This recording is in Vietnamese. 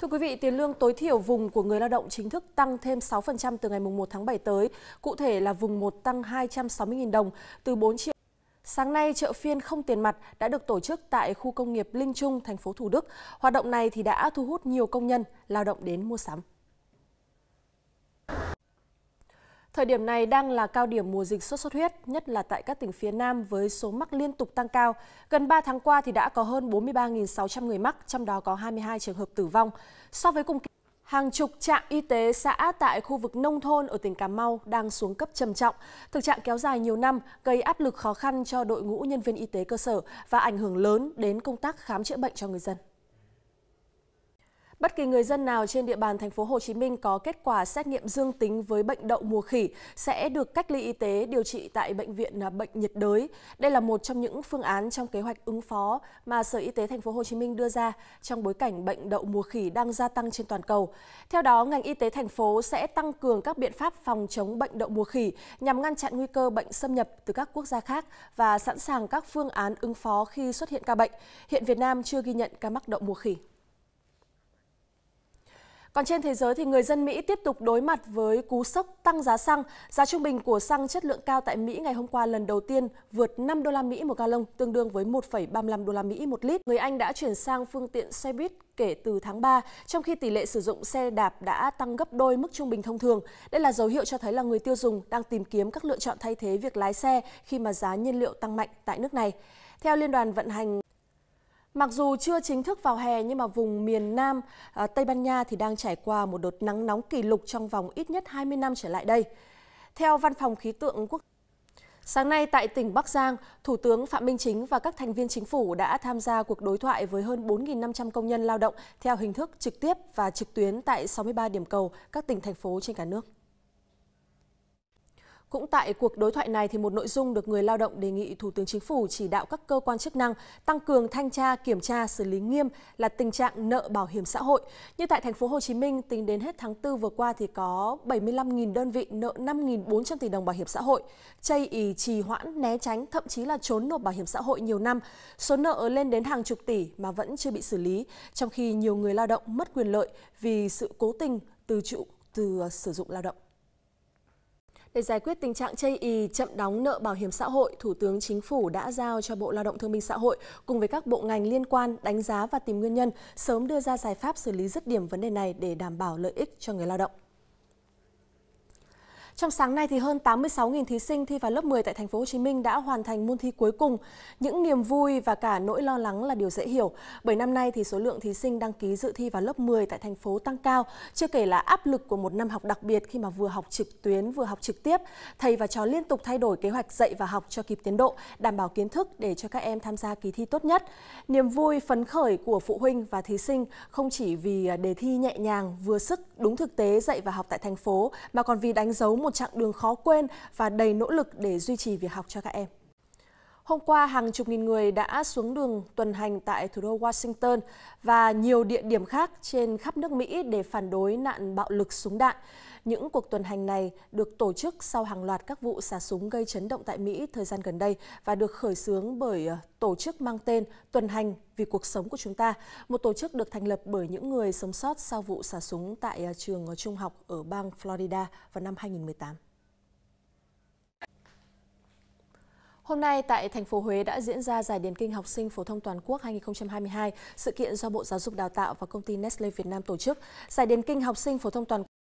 Thưa quý vị, tiền lương tối thiểu vùng của người lao động chính thức tăng thêm 6% từ ngày 1 tháng 7 tới. Cụ thể là vùng 1 tăng 260.000 đồng từ 4 triệu. Sáng nay, chợ phiên không tiền mặt đã được tổ chức tại khu công nghiệp Linh Trung, thành phố Thủ Đức. Hoạt động này thì đã thu hút nhiều công nhân lao động đến mua sắm. Thời điểm này đang là cao điểm mùa dịch sốt xuất huyết, nhất là tại các tỉnh phía Nam với số mắc liên tục tăng cao. Gần 3 tháng qua thì đã có hơn 43.600 người mắc, trong đó có 22 trường hợp tử vong. So với cùng kỳ, hàng chục trạm y tế xã tại khu vực nông thôn ở tỉnh Cà Mau đang xuống cấp trầm trọng. Thực trạng kéo dài nhiều năm gây áp lực khó khăn cho đội ngũ nhân viên y tế cơ sở và ảnh hưởng lớn đến công tác khám chữa bệnh cho người dân. Bất kỳ người dân nào trên địa bàn thành phố Hồ Chí Minh có kết quả xét nghiệm dương tính với bệnh đậu mùa khỉ sẽ được cách ly y tế điều trị tại bệnh viện à, bệnh nhiệt đới. Đây là một trong những phương án trong kế hoạch ứng phó mà Sở Y tế thành phố Hồ Chí Minh đưa ra trong bối cảnh bệnh đậu mùa khỉ đang gia tăng trên toàn cầu. Theo đó, ngành y tế thành phố sẽ tăng cường các biện pháp phòng chống bệnh đậu mùa khỉ nhằm ngăn chặn nguy cơ bệnh xâm nhập từ các quốc gia khác và sẵn sàng các phương án ứng phó khi xuất hiện ca bệnh. Hiện Việt Nam chưa ghi nhận ca mắc đậu mùa khỉ. Còn trên thế giới thì người dân Mỹ tiếp tục đối mặt với cú sốc tăng giá xăng. Giá trung bình của xăng chất lượng cao tại Mỹ ngày hôm qua lần đầu tiên vượt 5 đô la Mỹ một gallon, tương đương với 1,35 đô la Mỹ một lít. Người Anh đã chuyển sang phương tiện xe buýt kể từ tháng 3, trong khi tỷ lệ sử dụng xe đạp đã tăng gấp đôi mức trung bình thông thường. Đây là dấu hiệu cho thấy là người tiêu dùng đang tìm kiếm các lựa chọn thay thế việc lái xe khi mà giá nhiên liệu tăng mạnh tại nước này. Theo Liên đoàn vận hành Mặc dù chưa chính thức vào hè nhưng mà vùng miền Nam à, Tây Ban Nha thì đang trải qua một đợt nắng nóng kỷ lục trong vòng ít nhất 20 năm trở lại đây. Theo Văn phòng Khí tượng Quốc Sáng nay tại tỉnh Bắc Giang, Thủ tướng Phạm Minh Chính và các thành viên chính phủ đã tham gia cuộc đối thoại với hơn 4.500 công nhân lao động theo hình thức trực tiếp và trực tuyến tại 63 điểm cầu các tỉnh thành phố trên cả nước. Cũng tại cuộc đối thoại này thì một nội dung được người lao động đề nghị Thủ tướng Chính phủ chỉ đạo các cơ quan chức năng tăng cường thanh tra, kiểm tra, xử lý nghiêm là tình trạng nợ bảo hiểm xã hội. Như tại thành phố Hồ Chí Minh, tính đến hết tháng 4 vừa qua thì có 75.000 đơn vị nợ 5.400 tỷ đồng bảo hiểm xã hội, chây ý trì hoãn, né tránh, thậm chí là trốn nộp bảo hiểm xã hội nhiều năm. Số nợ lên đến hàng chục tỷ mà vẫn chưa bị xử lý, trong khi nhiều người lao động mất quyền lợi vì sự cố tình từ trụ từ sử dụng lao động. Để giải quyết tình trạng chây ý chậm đóng nợ bảo hiểm xã hội, Thủ tướng Chính phủ đã giao cho Bộ Lao động Thương binh Xã hội cùng với các bộ ngành liên quan đánh giá và tìm nguyên nhân, sớm đưa ra giải pháp xử lý rứt điểm vấn đề này để đảm bảo lợi ích cho người lao động. Trong sáng nay thì hơn 86.000 thí sinh thi vào lớp 10 tại thành phố Hồ Chí Minh đã hoàn thành môn thi cuối cùng. Những niềm vui và cả nỗi lo lắng là điều dễ hiểu. Bởi năm nay thì số lượng thí sinh đăng ký dự thi vào lớp 10 tại thành phố tăng cao, chưa kể là áp lực của một năm học đặc biệt khi mà vừa học trực tuyến vừa học trực tiếp. Thầy và trò liên tục thay đổi kế hoạch dạy và học cho kịp tiến độ, đảm bảo kiến thức để cho các em tham gia kỳ thi tốt nhất. Niềm vui phấn khởi của phụ huynh và thí sinh không chỉ vì đề thi nhẹ nhàng, vừa sức, đúng thực tế dạy và học tại thành phố mà còn vì đánh dấu một một chặng đường khó quên và đầy nỗ lực để duy trì việc học cho các em Hôm qua, hàng chục nghìn người đã xuống đường tuần hành tại thủ đô Washington và nhiều địa điểm khác trên khắp nước Mỹ để phản đối nạn bạo lực súng đạn. Những cuộc tuần hành này được tổ chức sau hàng loạt các vụ xả súng gây chấn động tại Mỹ thời gian gần đây và được khởi xướng bởi ờ, tổ chức mang tên Tuần hành vì cuộc sống của chúng ta, một tổ chức được thành lập bởi những người sống sót sau vụ xả súng tại ờ, trường trung học ở bang Florida vào năm 2018. Hôm nay tại thành phố Huế đã diễn ra giải điền kinh học sinh phổ thông toàn quốc 2022, sự kiện do Bộ Giáo dục Đào tạo và công ty Nestle Việt Nam tổ chức. Giải điền kinh học sinh phổ thông toàn